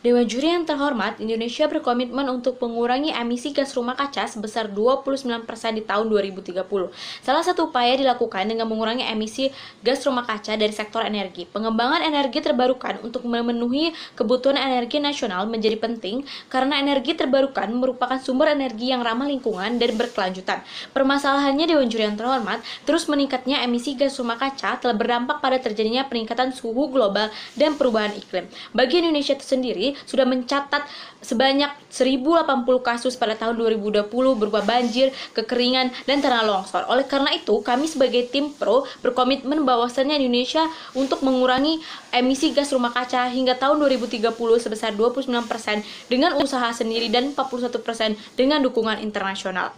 Dewan Juri yang terhormat, Indonesia berkomitmen untuk mengurangi emisi gas rumah kaca sebesar 29% di tahun 2030. Salah satu upaya dilakukan dengan mengurangi emisi gas rumah kaca dari sektor energi. Pengembangan energi terbarukan untuk memenuhi kebutuhan energi nasional menjadi penting karena energi terbarukan merupakan sumber energi yang ramah lingkungan dan berkelanjutan. Permasalahannya Dewan Juri yang terhormat, terus meningkatnya emisi gas rumah kaca telah berdampak pada terjadinya peningkatan suhu global dan perubahan iklim. Bagi Indonesia tersendiri sudah mencatat sebanyak 1080 kasus pada tahun 2020 berupa banjir, kekeringan, dan tanah longsor. Oleh karena itu, kami sebagai tim pro berkomitmen bahwasannya Indonesia untuk mengurangi emisi gas rumah kaca hingga tahun 2030 sebesar 29% dengan usaha sendiri dan 41% dengan dukungan internasional.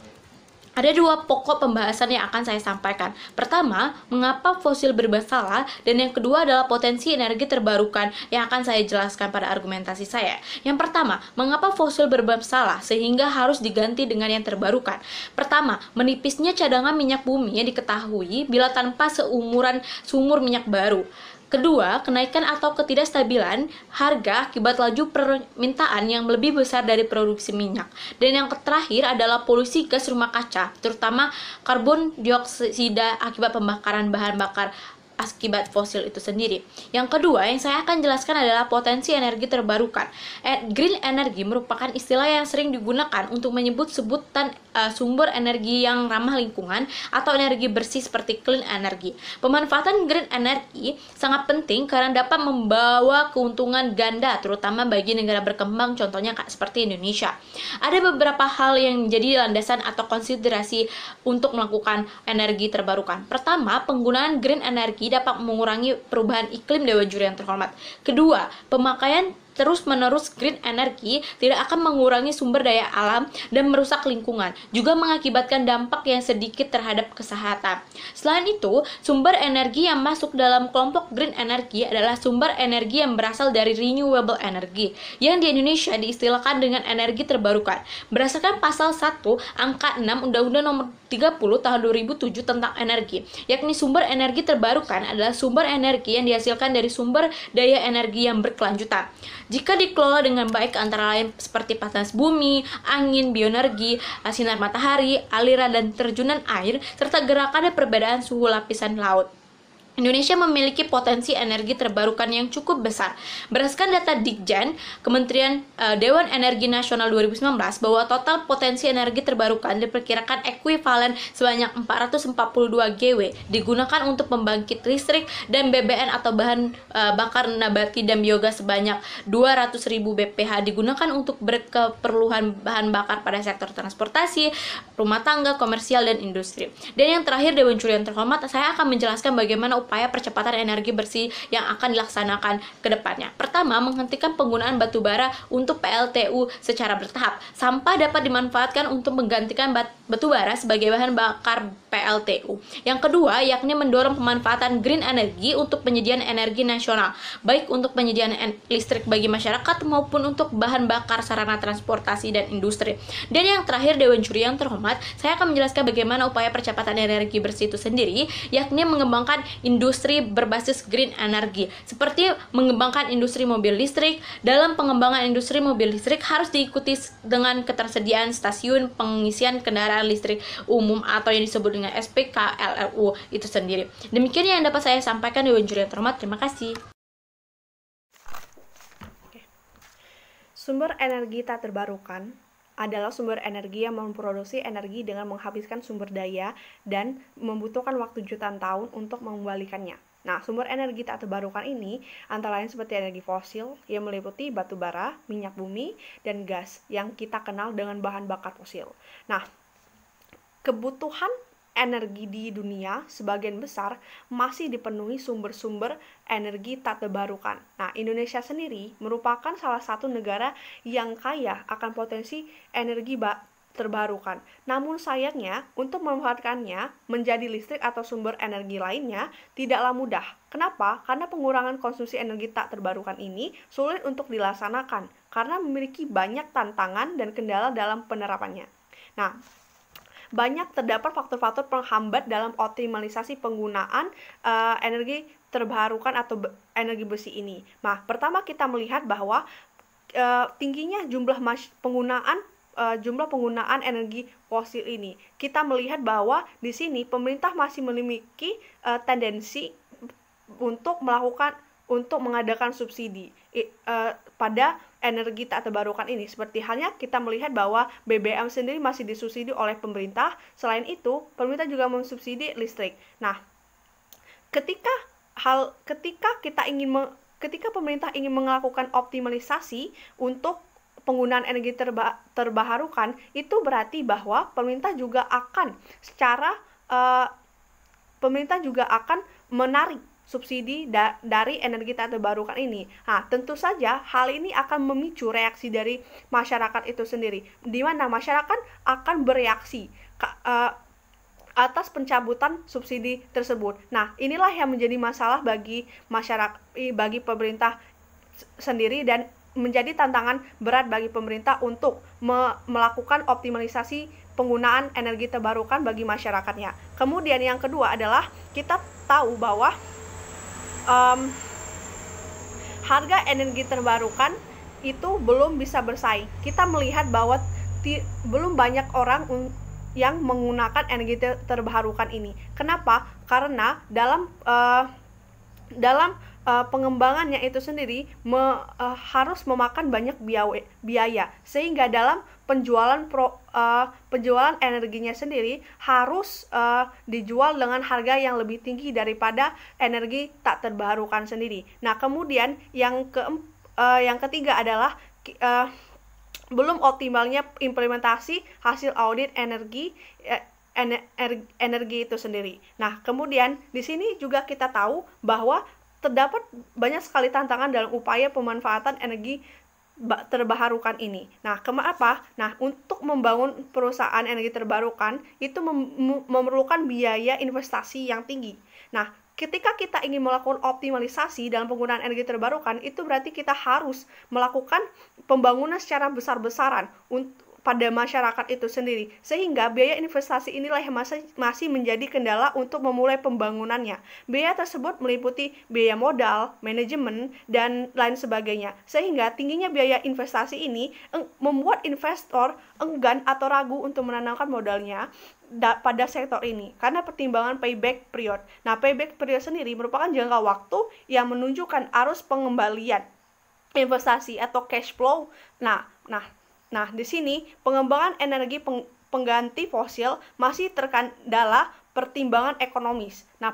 Ada dua pokok pembahasan yang akan saya sampaikan. Pertama, mengapa fosil bermasalah, dan yang kedua adalah potensi energi terbarukan yang akan saya jelaskan pada argumentasi saya. Yang pertama, mengapa fosil bermasalah sehingga harus diganti dengan yang terbarukan? Pertama, menipisnya cadangan minyak bumi yang diketahui bila tanpa seumuran sumur minyak baru. Kedua, kenaikan atau ketidakstabilan harga akibat laju permintaan yang lebih besar dari produksi minyak. Dan yang terakhir adalah polusi gas rumah kaca, terutama karbon dioksida akibat pembakaran bahan bakar akibat fosil itu sendiri. Yang kedua yang saya akan jelaskan adalah potensi energi terbarukan. Eh, green energy merupakan istilah yang sering digunakan untuk menyebut sebutan uh, sumber energi yang ramah lingkungan atau energi bersih seperti clean energy. Pemanfaatan green energy sangat penting karena dapat membawa keuntungan ganda terutama bagi negara berkembang contohnya seperti Indonesia. Ada beberapa hal yang menjadi landasan atau konsiderasi untuk melakukan energi terbarukan. Pertama, penggunaan green energy memiliki dapat mengurangi perubahan iklim Dewan Juri yang terhormat. Kedua, pemakaian terus-menerus green energy tidak akan mengurangi sumber daya alam dan merusak lingkungan, juga mengakibatkan dampak yang sedikit terhadap kesehatan. Selain itu, sumber energi yang masuk dalam kelompok green energy adalah sumber energi yang berasal dari renewable energy, yang di Indonesia diistilahkan dengan energi terbarukan. Berdasarkan pasal 1, angka 6 Undang-Undang nomor 30 tahun 2007 tentang energi, yakni sumber energi terbarukan adalah sumber energi yang dihasilkan dari sumber daya energi yang berkelanjutan. Jika dikelola dengan baik antara lain seperti panas bumi, angin, bioenergi, sinar matahari, aliran dan terjunan air, serta gerakan perbedaan suhu lapisan laut. Indonesia memiliki potensi energi terbarukan yang cukup besar. Berdasarkan data Dikjen, Kementerian uh, Dewan Energi Nasional 2019 bahwa total potensi energi terbarukan diperkirakan ekuivalen sebanyak 442 GW digunakan untuk pembangkit listrik dan BBN atau bahan uh, bakar nabati dan biogas sebanyak 200.000 BPH digunakan untuk berkeperluan bahan bakar pada sektor transportasi, rumah tangga, komersial dan industri. Dan yang terakhir Dewan Curian terhormat, saya akan menjelaskan bagaimana upaya percepatan energi bersih yang akan dilaksanakan ke depannya. Pertama, menghentikan penggunaan batu bara untuk PLTU secara bertahap. Sampah dapat dimanfaatkan untuk menggantikan batu bara sebagai bahan bakar PLTU. Yang kedua, yakni mendorong pemanfaatan green energy untuk penyediaan energi nasional, baik untuk penyediaan listrik bagi masyarakat maupun untuk bahan bakar sarana transportasi dan industri. Dan yang terakhir, Dewan Juri yang terhormat, saya akan menjelaskan bagaimana upaya percepatan energi bersih itu sendiri, yakni mengembangkan industri berbasis green energy seperti mengembangkan industri mobil listrik. Dalam pengembangan industri mobil listrik harus diikuti dengan ketersediaan stasiun pengisian kendaraan listrik umum atau yang disebut dengan SPKLU itu sendiri. Demikian yang dapat saya sampaikan di Wanjuri yang terhormat. Terima kasih. Sumber energi tak terbarukan adalah sumber energi yang memproduksi energi dengan menghabiskan sumber daya dan membutuhkan waktu jutaan tahun untuk mengembalikannya. Nah, sumber energi tak terbarukan ini antara lain seperti energi fosil yang meliputi batu bara, minyak bumi, dan gas yang kita kenal dengan bahan bakar fosil. Nah, kebutuhan energi di dunia sebagian besar masih dipenuhi sumber-sumber energi tak terbarukan. Nah, Indonesia sendiri merupakan salah satu negara yang kaya akan potensi energi terbarukan. Namun sayangnya, untuk memanfaatkannya menjadi listrik atau sumber energi lainnya tidaklah mudah. Kenapa? Karena pengurangan konsumsi energi tak terbarukan ini sulit untuk dilaksanakan karena memiliki banyak tantangan dan kendala dalam penerapannya. Nah, banyak terdapat faktor-faktor penghambat dalam optimalisasi penggunaan uh, energi terbarukan atau be energi besi ini. Nah, pertama kita melihat bahwa uh, tingginya jumlah penggunaan uh, jumlah penggunaan energi fosil ini. Kita melihat bahwa di sini pemerintah masih memiliki uh, tendensi untuk melakukan untuk mengadakan subsidi eh, pada energi tak terbarukan ini. Seperti halnya kita melihat bahwa BBM sendiri masih disubsidi oleh pemerintah. Selain itu, pemerintah juga mensubsidi listrik. Nah, ketika hal ketika kita ingin me, ketika pemerintah ingin melakukan optimalisasi untuk penggunaan energi terba, terbarukan, itu berarti bahwa pemerintah juga akan secara uh, pemerintah juga akan menarik subsidi da dari energi tak terbarukan ini. Nah, tentu saja hal ini akan memicu reaksi dari masyarakat itu sendiri, di mana masyarakat akan bereaksi ke, uh, atas pencabutan subsidi tersebut. Nah, inilah yang menjadi masalah bagi masyarakat, bagi pemerintah sendiri dan menjadi tantangan berat bagi pemerintah untuk me melakukan optimalisasi penggunaan energi terbarukan bagi masyarakatnya. Kemudian yang kedua adalah kita tahu bahwa um, harga energi terbarukan itu belum bisa bersaing. Kita melihat bahwa ti, belum banyak orang yang menggunakan energi terbarukan ini. Kenapa? Karena dalam uh, dalam uh, pengembangannya itu sendiri me, uh, harus memakan banyak biaya, biaya sehingga dalam penjualan pro, uh, penjualan energinya sendiri harus uh, dijual dengan harga yang lebih tinggi daripada energi tak terbarukan sendiri. Nah, kemudian yang ke uh, yang ketiga adalah uh, belum optimalnya implementasi hasil audit energi er, energi itu sendiri. Nah, kemudian di sini juga kita tahu bahwa terdapat banyak sekali tantangan dalam upaya pemanfaatan energi terbarukan ini. Nah, kenapa? Nah, untuk membangun perusahaan energi terbarukan itu mem memerlukan biaya investasi yang tinggi. Nah, ketika kita ingin melakukan optimalisasi dalam penggunaan energi terbarukan itu berarti kita harus melakukan pembangunan secara besar-besaran pada masyarakat itu sendiri. Sehingga biaya investasi inilah yang masih masih menjadi kendala untuk memulai pembangunannya. Biaya tersebut meliputi biaya modal, manajemen, dan lain sebagainya. Sehingga tingginya biaya investasi ini membuat investor enggan atau ragu untuk menanamkan modalnya pada sektor ini karena pertimbangan payback period. Nah, payback period sendiri merupakan jangka waktu yang menunjukkan arus pengembalian investasi atau cash flow. Nah, nah Nah, di sini pengembangan energi peng pengganti fosil masih terkendala pertimbangan ekonomis. Nah,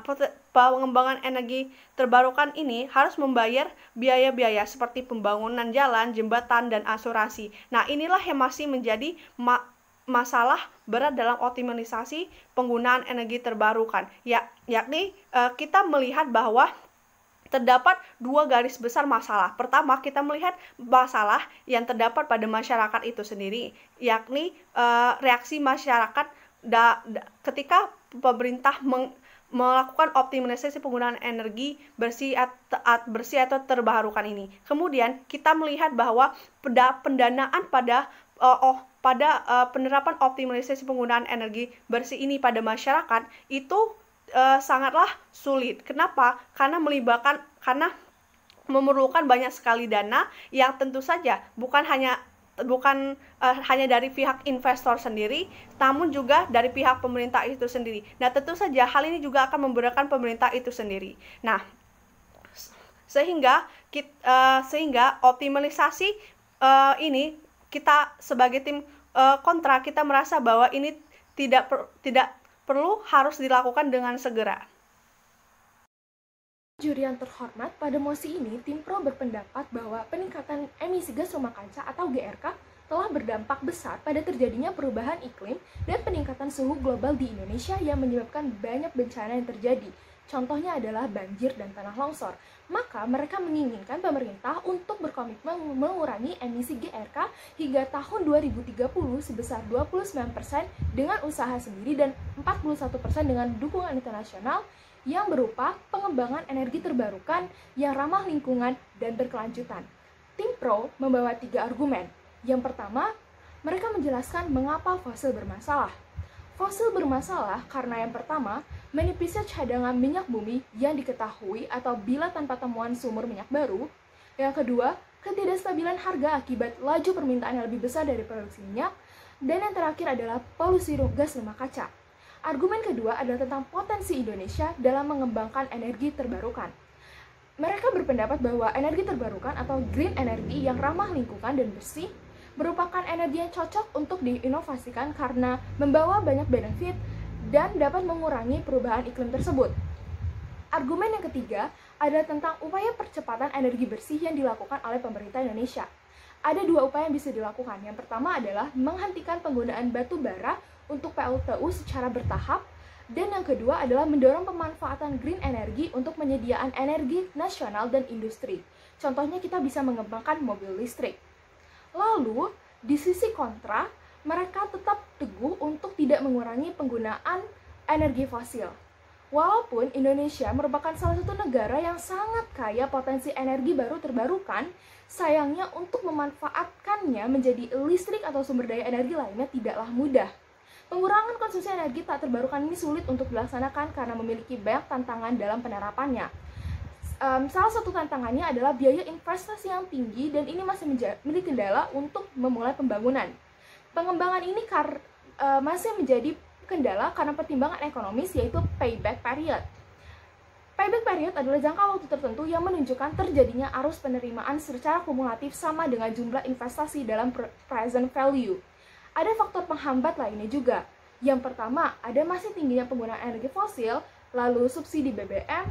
pengembangan energi terbarukan ini harus membayar biaya-biaya seperti pembangunan jalan, jembatan, dan asuransi. Nah, inilah yang masih menjadi ma masalah berat dalam optimalisasi penggunaan energi terbarukan, ya, yakni uh, kita melihat bahwa terdapat dua garis besar masalah. Pertama, kita melihat masalah yang terdapat pada masyarakat itu sendiri, yakni e, reaksi masyarakat da, da, ketika pemerintah meng, melakukan optimalisasi penggunaan energi bersih, at, at, bersih atau terbarukan ini. Kemudian kita melihat bahwa pendanaan pada e, oh pada e, penerapan optimalisasi penggunaan energi bersih ini pada masyarakat itu uh, sangatlah sulit. Kenapa? Karena melibatkan karena memerlukan banyak sekali dana yang tentu saja bukan hanya bukan uh, hanya dari pihak investor sendiri, namun juga dari pihak pemerintah itu sendiri. Nah, tentu saja hal ini juga akan memberatkan pemerintah itu sendiri. Nah, sehingga kita, uh, eh, sehingga optimalisasi uh, ini kita sebagai tim uh, kontra kita merasa bahwa ini tidak per, tidak perlu harus dilakukan dengan segera. Juri yang terhormat, pada mosi ini tim pro berpendapat bahwa peningkatan emisi gas rumah kaca atau GRK telah berdampak besar pada terjadinya perubahan iklim dan peningkatan suhu global di Indonesia yang menyebabkan banyak bencana yang terjadi. Contohnya adalah banjir dan tanah longsor. Maka mereka menginginkan pemerintah untuk berkomitmen mengurangi emisi GRK hingga tahun 2030 sebesar 29% dengan usaha sendiri dan 41% dengan dukungan internasional yang berupa pengembangan energi terbarukan yang ramah lingkungan dan berkelanjutan. Tim Pro membawa tiga argumen. Yang pertama, mereka menjelaskan mengapa fosil bermasalah. Fosil bermasalah karena yang pertama, menipisnya cadangan minyak bumi yang diketahui atau bila tanpa temuan sumur minyak baru. Yang kedua, ketidakstabilan harga akibat laju permintaan yang lebih besar dari produksi minyak. Dan yang terakhir adalah polusi gas rumah kaca. Argumen kedua adalah tentang potensi Indonesia dalam mengembangkan energi terbarukan. Mereka berpendapat bahwa energi terbarukan atau green energy yang ramah lingkungan dan bersih merupakan energi yang cocok untuk diinovasikan karena membawa banyak benefit dan dapat mengurangi perubahan iklim tersebut. Argumen yang ketiga adalah tentang upaya percepatan energi bersih yang dilakukan oleh pemerintah Indonesia. Ada dua upaya yang bisa dilakukan. Yang pertama adalah menghentikan penggunaan batu bara untuk PLTU secara bertahap dan yang kedua adalah mendorong pemanfaatan green energy untuk penyediaan energi nasional dan industri. Contohnya kita bisa mengembangkan mobil listrik. Lalu, di sisi kontra, mereka tetap teguh untuk tidak mengurangi penggunaan energi fosil. Walaupun Indonesia merupakan salah satu negara yang sangat kaya potensi energi baru terbarukan, sayangnya untuk memanfaatkannya menjadi listrik atau sumber daya energi lainnya tidaklah mudah. Pengurangan konsumsi energi tak terbarukan ini sulit untuk dilaksanakan karena memiliki banyak tantangan dalam penerapannya. Um, salah satu tantangannya adalah biaya investasi yang tinggi dan ini masih menjadi kendala untuk memulai pembangunan. Pengembangan ini uh, masih menjadi kendala karena pertimbangan ekonomis yaitu payback period. Payback period adalah jangka waktu tertentu yang menunjukkan terjadinya arus penerimaan secara kumulatif sama dengan jumlah investasi dalam present value. Ada faktor penghambat lainnya juga. Yang pertama, ada masih tingginya penggunaan energi fosil, lalu subsidi BBM.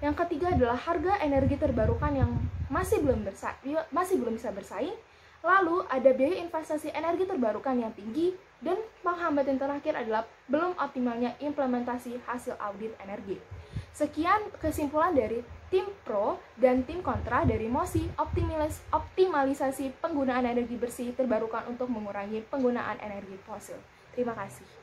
Yang ketiga adalah harga energi terbarukan yang masih belum bersa iya, masih belum bisa bersaing. Lalu ada biaya investasi energi terbarukan yang tinggi dan penghambat yang terakhir adalah belum optimalnya implementasi hasil audit energi. Sekian kesimpulan dari tim pro dan tim kontra dari MOSI optimalis optimalisasi penggunaan energi bersih terbarukan untuk mengurangi penggunaan energi fosil. Terima kasih.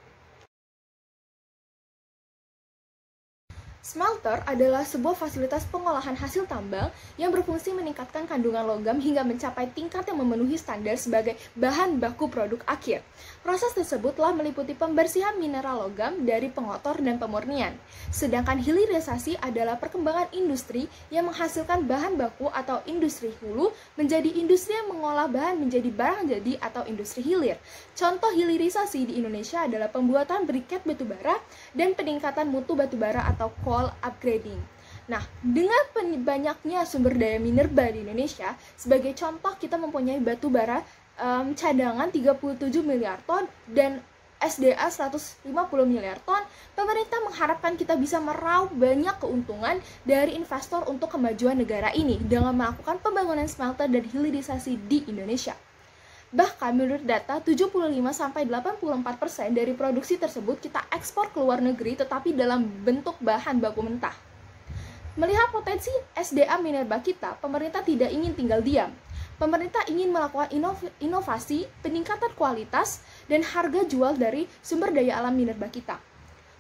Smelter adalah sebuah fasilitas pengolahan hasil tambang yang berfungsi meningkatkan kandungan logam hingga mencapai tingkat yang memenuhi standar sebagai bahan baku produk akhir. Proses tersebut telah meliputi pembersihan mineral logam dari pengotor dan pemurnian. Sedangkan hilirisasi adalah perkembangan industri yang menghasilkan bahan baku atau industri hulu menjadi industri yang mengolah bahan menjadi barang jadi atau industri hilir. Contoh hilirisasi di Indonesia adalah pembuatan briket batubara dan peningkatan mutu batubara atau coal coal upgrading. Nah, dengan banyaknya sumber daya minerba di Indonesia, sebagai contoh kita mempunyai batu bara um, cadangan 37 miliar ton dan SDA 150 miliar ton, pemerintah mengharapkan kita bisa meraup banyak keuntungan dari investor untuk kemajuan negara ini dengan melakukan pembangunan smelter dan hilirisasi di Indonesia. Bahkan menurut data 75-84% dari produksi tersebut kita ekspor ke luar negeri tetapi dalam bentuk bahan baku mentah. Melihat potensi SDA minerba kita, pemerintah tidak ingin tinggal diam. Pemerintah ingin melakukan inov inovasi, peningkatan kualitas, dan harga jual dari sumber daya alam minerba kita.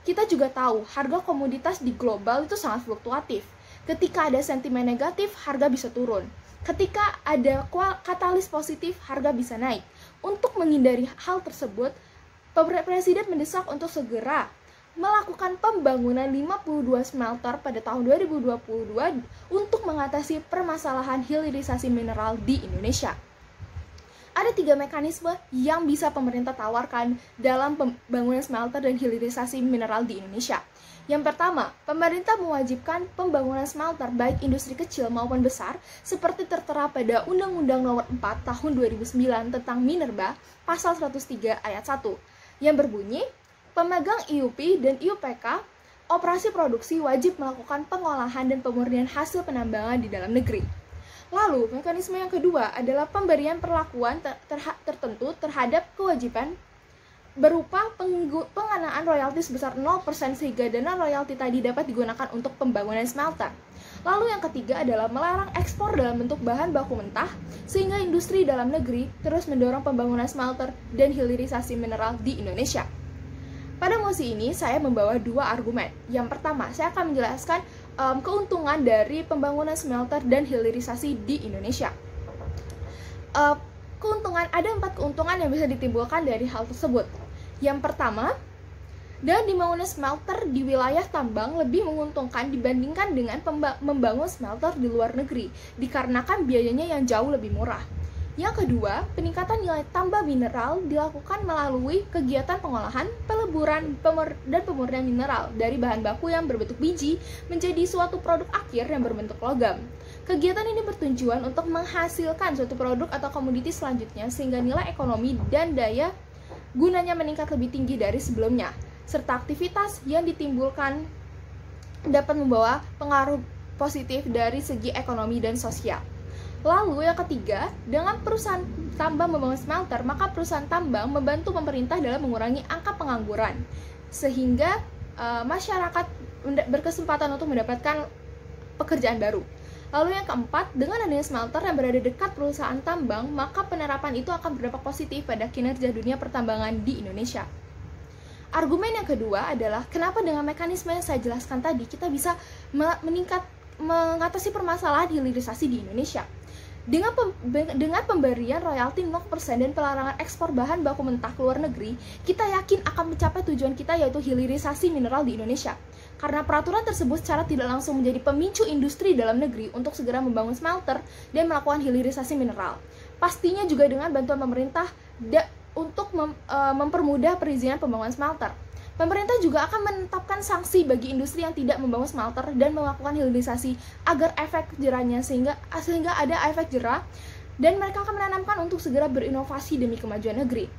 Kita juga tahu harga komoditas di global itu sangat fluktuatif. Ketika ada sentimen negatif, harga bisa turun Ketika ada katalis positif, harga bisa naik. Untuk menghindari hal tersebut, Presiden mendesak untuk segera melakukan pembangunan 52 smelter pada tahun 2022 untuk mengatasi permasalahan hilirisasi mineral di Indonesia. Ada tiga mekanisme yang bisa pemerintah tawarkan dalam pembangunan smelter dan hilirisasi mineral di Indonesia. Yang pertama, pemerintah mewajibkan pembangunan smelter baik industri kecil maupun besar seperti tertera pada Undang-Undang Nomor 4 Tahun 2009 tentang Minerba pasal 103 ayat 1 yang berbunyi pemegang IUP dan IUPK operasi produksi wajib melakukan pengolahan dan pemurnian hasil penambangan di dalam negeri. Lalu, mekanisme yang kedua adalah pemberian perlakuan ter ter tertentu terhadap kewajiban berupa pengenaan royalti sebesar 0% sehingga dana royalti tadi dapat digunakan untuk pembangunan smelter. Lalu yang ketiga adalah melarang ekspor dalam bentuk bahan baku mentah sehingga industri dalam negeri terus mendorong pembangunan smelter dan hilirisasi mineral di Indonesia. Pada mosi ini saya membawa dua argumen. Yang pertama, saya akan menjelaskan um, keuntungan dari pembangunan smelter dan hilirisasi di Indonesia. Uh, keuntungan ada empat keuntungan yang bisa ditimbulkan dari hal tersebut. Yang pertama, dan dibangunnya smelter di wilayah tambang lebih menguntungkan dibandingkan dengan membangun smelter di luar negeri, dikarenakan biayanya yang jauh lebih murah. Yang kedua, peningkatan nilai tambah mineral dilakukan melalui kegiatan pengolahan, peleburan, pemur dan pemurnian mineral dari bahan baku yang berbentuk biji menjadi suatu produk akhir yang berbentuk logam. Kegiatan ini bertujuan untuk menghasilkan suatu produk atau komoditi selanjutnya sehingga nilai ekonomi dan daya gunanya meningkat lebih tinggi dari sebelumnya, serta aktivitas yang ditimbulkan dapat membawa pengaruh positif dari segi ekonomi dan sosial. Lalu yang ketiga, dengan perusahaan tambang membangun smelter, maka perusahaan tambang membantu pemerintah dalam mengurangi angka pengangguran, sehingga uh, masyarakat berkesempatan untuk mendapatkan pekerjaan baru. Lalu yang keempat, dengan adanya smelter yang berada dekat perusahaan tambang, maka penerapan itu akan berdampak positif pada kinerja dunia pertambangan di Indonesia. Argumen yang kedua adalah kenapa dengan mekanisme yang saya jelaskan tadi kita bisa meningkat mengatasi permasalahan hilirisasi di Indonesia dengan pem, dengan pemberian royalti 0% dan pelarangan ekspor bahan baku mentah ke luar negeri, kita yakin akan mencapai tujuan kita yaitu hilirisasi mineral di Indonesia. Karena peraturan tersebut secara tidak langsung menjadi pemicu industri dalam negeri untuk segera membangun smelter dan melakukan hilirisasi mineral. Pastinya juga dengan bantuan pemerintah untuk mem, uh, mempermudah perizinan pembangunan smelter. Pemerintah juga akan menetapkan sanksi bagi industri yang tidak membangun smelter dan melakukan hilirisasi agar efek jerahnya sehingga sehingga ada efek jerah dan mereka akan menanamkan untuk segera berinovasi demi kemajuan negeri.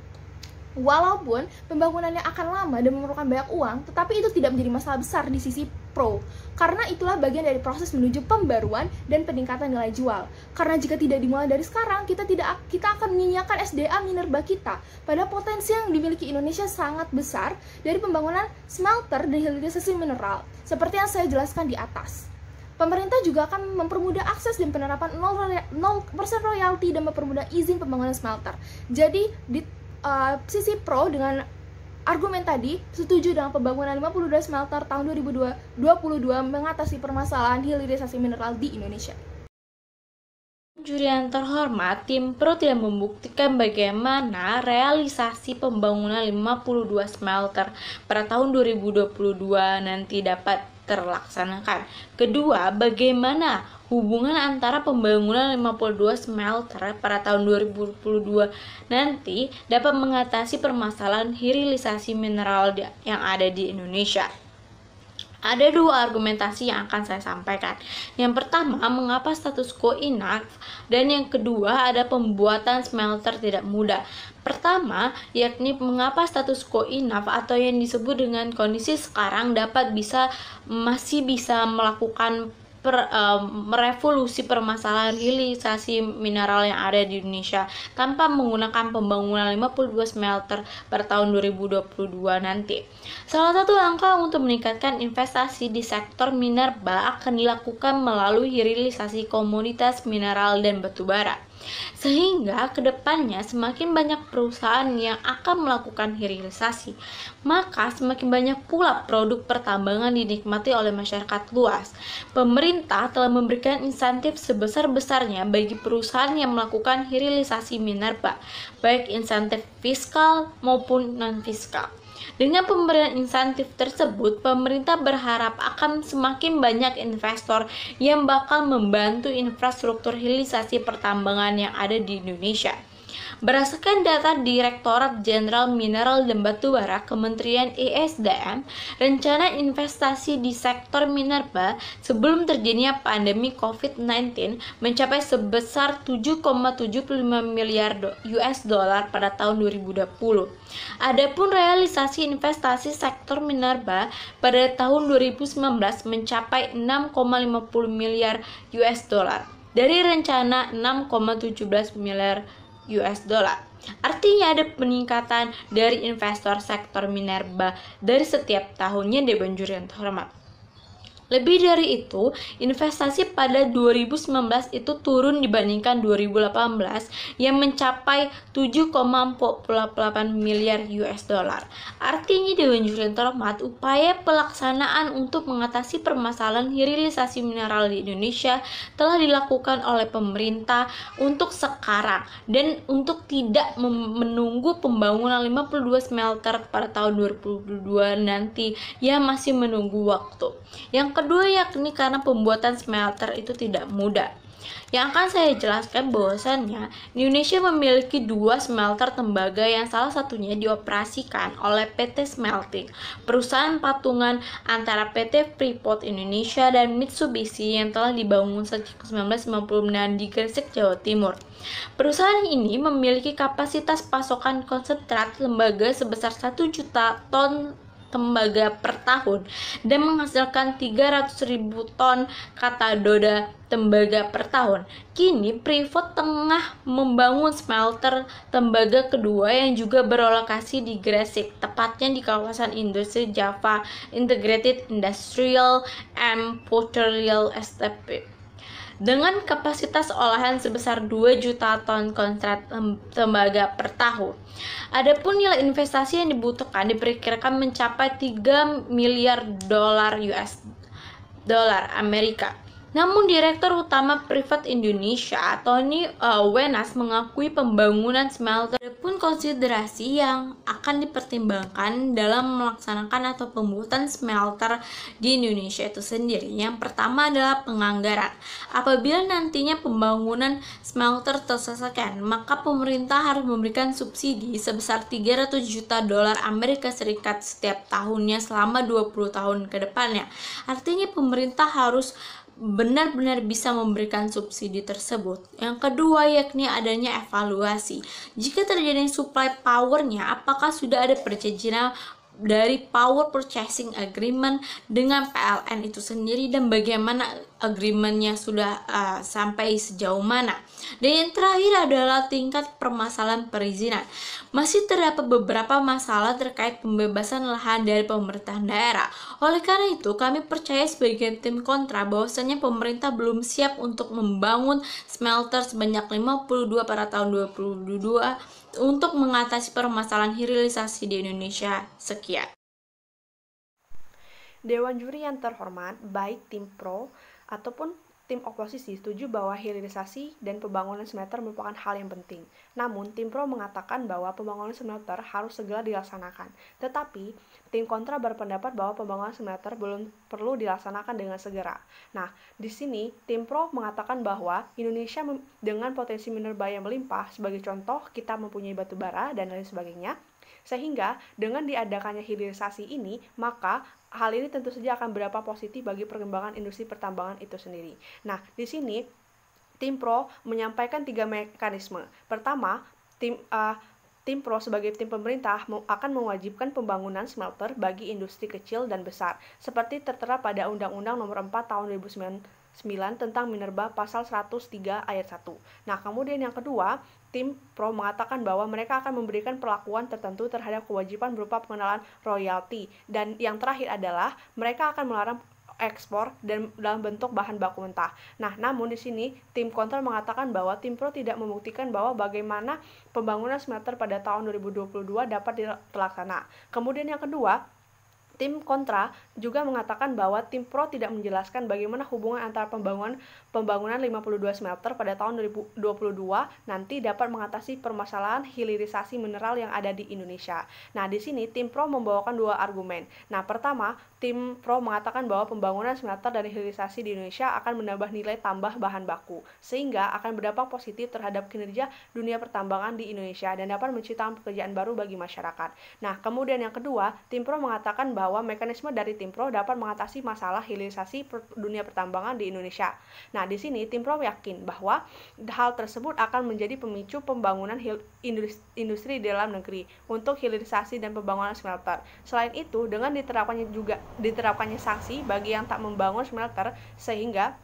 Walaupun pembangunannya akan lama dan memerlukan banyak uang, tetapi itu tidak menjadi masalah besar di sisi pro. Karena itulah bagian dari proses menuju pembaruan dan peningkatan nilai jual. Karena jika tidak dimulai dari sekarang, kita tidak kita akan menyanyiakan SDA minerba kita. Pada potensi yang dimiliki Indonesia sangat besar dari pembangunan smelter dan hilirisasi mineral, seperti yang saya jelaskan di atas. Pemerintah juga akan mempermudah akses dan penerapan 0%, 0 royalti dan mempermudah izin pembangunan smelter. Jadi di uh, sisi pro dengan argumen tadi setuju dengan pembangunan 52 smelter tahun 2022 mengatasi permasalahan hilirisasi mineral di Indonesia. Juri yang terhormat, tim Pro tidak membuktikan bagaimana realisasi pembangunan 52 smelter pada tahun 2022 nanti dapat terlaksanakan. Kedua, bagaimana hubungan antara pembangunan 52 smelter pada tahun 2022 nanti dapat mengatasi permasalahan hilirisasi mineral yang ada di Indonesia. Ada dua argumentasi yang akan saya sampaikan. Yang pertama, mengapa status quo enough? Dan yang kedua, ada pembuatan smelter tidak mudah. Pertama, yakni mengapa status quo inaf atau yang disebut dengan kondisi sekarang dapat bisa masih bisa melakukan per, um, merevolusi permasalahan hilirisasi mineral yang ada di Indonesia tanpa menggunakan pembangunan 52 smelter per tahun 2022 nanti. Salah satu langkah untuk meningkatkan investasi di sektor minerba akan dilakukan melalui hilirisasi komoditas mineral dan batubara. Sehingga kedepannya semakin banyak perusahaan yang akan melakukan hilirisasi, maka semakin banyak pula produk pertambangan dinikmati oleh masyarakat luas. Pemerintah telah memberikan insentif sebesar-besarnya bagi perusahaan yang melakukan hilirisasi minerba, baik insentif fiskal maupun non-fiskal. Dengan pemberian insentif tersebut, pemerintah berharap akan semakin banyak investor yang bakal membantu infrastruktur hilirisasi pertambangan yang ada di Indonesia. Berdasarkan data Direktorat Jenderal Mineral dan Batubara Kementerian ESDM, rencana investasi di sektor minerba sebelum terjadinya pandemi COVID-19 mencapai sebesar 7,75 miliar US dollar pada tahun 2020. Adapun realisasi investasi sektor minerba pada tahun 2019 mencapai 6,50 miliar US dollar dari rencana 6,17 miliar US dollar. Artinya ada peningkatan dari investor sektor minerba dari setiap tahunnya banjur yang terhormat. Lebih dari itu, investasi pada 2019 itu turun dibandingkan 2018 yang mencapai 7,48 miliar US dollar. Artinya diunjurin terhormat upaya pelaksanaan untuk mengatasi permasalahan hilirisasi mineral di Indonesia telah dilakukan oleh pemerintah untuk sekarang dan untuk tidak menunggu pembangunan 52 smelter pada tahun 2022 nanti yang masih menunggu waktu. Yang kedua yakni karena pembuatan smelter itu tidak mudah. Yang akan saya jelaskan bahwasannya Indonesia memiliki dua smelter tembaga yang salah satunya dioperasikan oleh PT Smelting, perusahaan patungan antara PT Freeport Indonesia dan Mitsubishi yang telah dibangun sejak 1999 di Gresik, Jawa Timur. Perusahaan ini memiliki kapasitas pasokan konsentrat lembaga sebesar 1 juta ton tembaga per tahun dan menghasilkan 300 ribu ton katadoda tembaga per tahun. Kini Privat tengah membangun smelter tembaga kedua yang juga berlokasi di Gresik, tepatnya di kawasan industri Java Integrated Industrial and Potterial Estate dengan kapasitas olahan sebesar 2 juta ton kontrak tembaga per tahun. Adapun nilai investasi yang dibutuhkan diperkirakan mencapai 3 miliar dolar US dolar Amerika. Namun Direktur Utama Privat Indonesia Tony eh, Wenas mengakui pembangunan smelter pun konsiderasi yang akan dipertimbangkan dalam melaksanakan atau pembuatan smelter di Indonesia itu sendiri. Yang pertama adalah penganggaran. Apabila nantinya pembangunan smelter terselesaikan, maka pemerintah harus memberikan subsidi sebesar 300 juta dolar Amerika Serikat setiap tahunnya selama 20 tahun ke depannya. Artinya pemerintah harus benar-benar bisa memberikan subsidi tersebut. Yang kedua yakni adanya evaluasi. Jika terjadi supply powernya, apakah sudah ada perjanjian dari power purchasing agreement dengan PLN itu sendiri dan bagaimana agreementnya sudah uh, sampai sejauh mana. Dan yang terakhir adalah tingkat permasalahan perizinan. Masih terdapat beberapa masalah terkait pembebasan lahan dari pemerintah daerah. Oleh karena itu, kami percaya sebagai tim kontra bahwasanya pemerintah belum siap untuk membangun smelter sebanyak 52 pada tahun 2022 untuk mengatasi permasalahan hilirisasi di Indonesia. Sekian. Dewan juri yang terhormat, baik tim pro ataupun Tim oposisi setuju bahwa hilirisasi dan pembangunan smelter merupakan hal yang penting. Namun, tim pro mengatakan bahwa pembangunan smelter harus segera dilaksanakan. Tetapi, tim kontra berpendapat bahwa pembangunan smelter belum perlu dilaksanakan dengan segera. Nah, di sini tim pro mengatakan bahwa Indonesia dengan potensi minerba yang melimpah, sebagai contoh kita mempunyai batu bara dan lain sebagainya, sehingga dengan diadakannya hilirisasi ini, maka hal ini tentu saja akan berapa positif bagi perkembangan industri pertambangan itu sendiri. Nah, di sini tim pro menyampaikan tiga mekanisme. Pertama, tim uh, tim pro sebagai tim pemerintah akan mewajibkan pembangunan smelter bagi industri kecil dan besar, seperti tertera pada Undang-Undang Nomor 4 Tahun 2009 9 tentang Minerba pasal 103 ayat 1. Nah, kemudian yang kedua, tim pro mengatakan bahwa mereka akan memberikan perlakuan tertentu terhadap kewajiban berupa pengenalan royalti dan yang terakhir adalah mereka akan melarang ekspor dan dalam bentuk bahan baku mentah. Nah, namun di sini tim kontrol mengatakan bahwa tim pro tidak membuktikan bahwa bagaimana pembangunan smelter pada tahun 2022 dapat dilaksanakan. Kemudian yang kedua, Tim kontra juga mengatakan bahwa tim pro tidak menjelaskan bagaimana hubungan antara pembangunan pembangunan 52 smelter pada tahun 2022 nanti dapat mengatasi permasalahan hilirisasi mineral yang ada di Indonesia. Nah, di sini tim pro membawakan dua argumen. Nah, pertama, tim pro mengatakan bahwa pembangunan smelter dan hilirisasi di Indonesia akan menambah nilai tambah bahan baku sehingga akan berdampak positif terhadap kinerja dunia pertambangan di Indonesia dan dapat menciptakan pekerjaan baru bagi masyarakat. Nah, kemudian yang kedua, tim pro mengatakan bahwa bahwa mekanisme dari Timpro dapat mengatasi masalah hilirisasi dunia pertambangan di Indonesia. Nah, di sini Timpro yakin bahwa hal tersebut akan menjadi pemicu pembangunan industri, industri di dalam negeri untuk hilirisasi dan pembangunan smelter. Selain itu, dengan diterapkannya juga diterapkannya sanksi bagi yang tak membangun smelter sehingga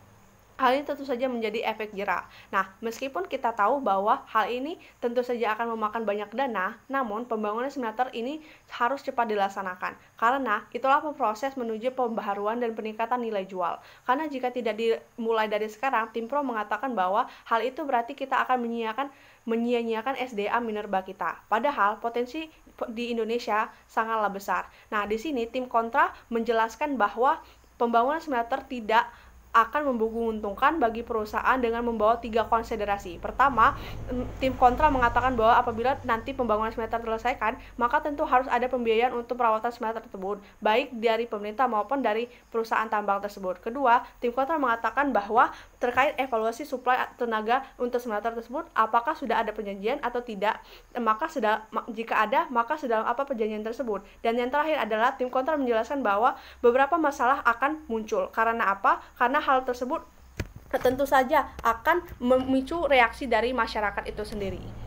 Hal ini tentu saja menjadi efek jerak. Nah, meskipun kita tahu bahwa hal ini tentu saja akan memakan banyak dana, namun pembangunan smelter ini harus cepat dilaksanakan karena itulah proses menuju pembaharuan dan peningkatan nilai jual. Karena jika tidak dimulai dari sekarang, Tim Pro mengatakan bahwa hal itu berarti kita akan menyiakan menyia-nyiakan SDA minerba kita. Padahal potensi di Indonesia sangatlah besar. Nah, di sini tim kontra menjelaskan bahwa pembangunan smelter tidak akan menguntungkan bagi perusahaan dengan membawa tiga konsiderasi. Pertama, tim kontra mengatakan bahwa apabila nanti pembangunan smelter terselesaikan, maka tentu harus ada pembiayaan untuk perawatan smelter tersebut, baik dari pemerintah maupun dari perusahaan tambang tersebut. Kedua, tim kontra mengatakan bahwa terkait evaluasi suplai tenaga untuk smelter tersebut apakah sudah ada perjanjian atau tidak maka sudah jika ada maka sedang apa perjanjian tersebut dan yang terakhir adalah tim kontra menjelaskan bahwa beberapa masalah akan muncul karena apa karena hal tersebut tentu saja akan memicu reaksi dari masyarakat itu sendiri.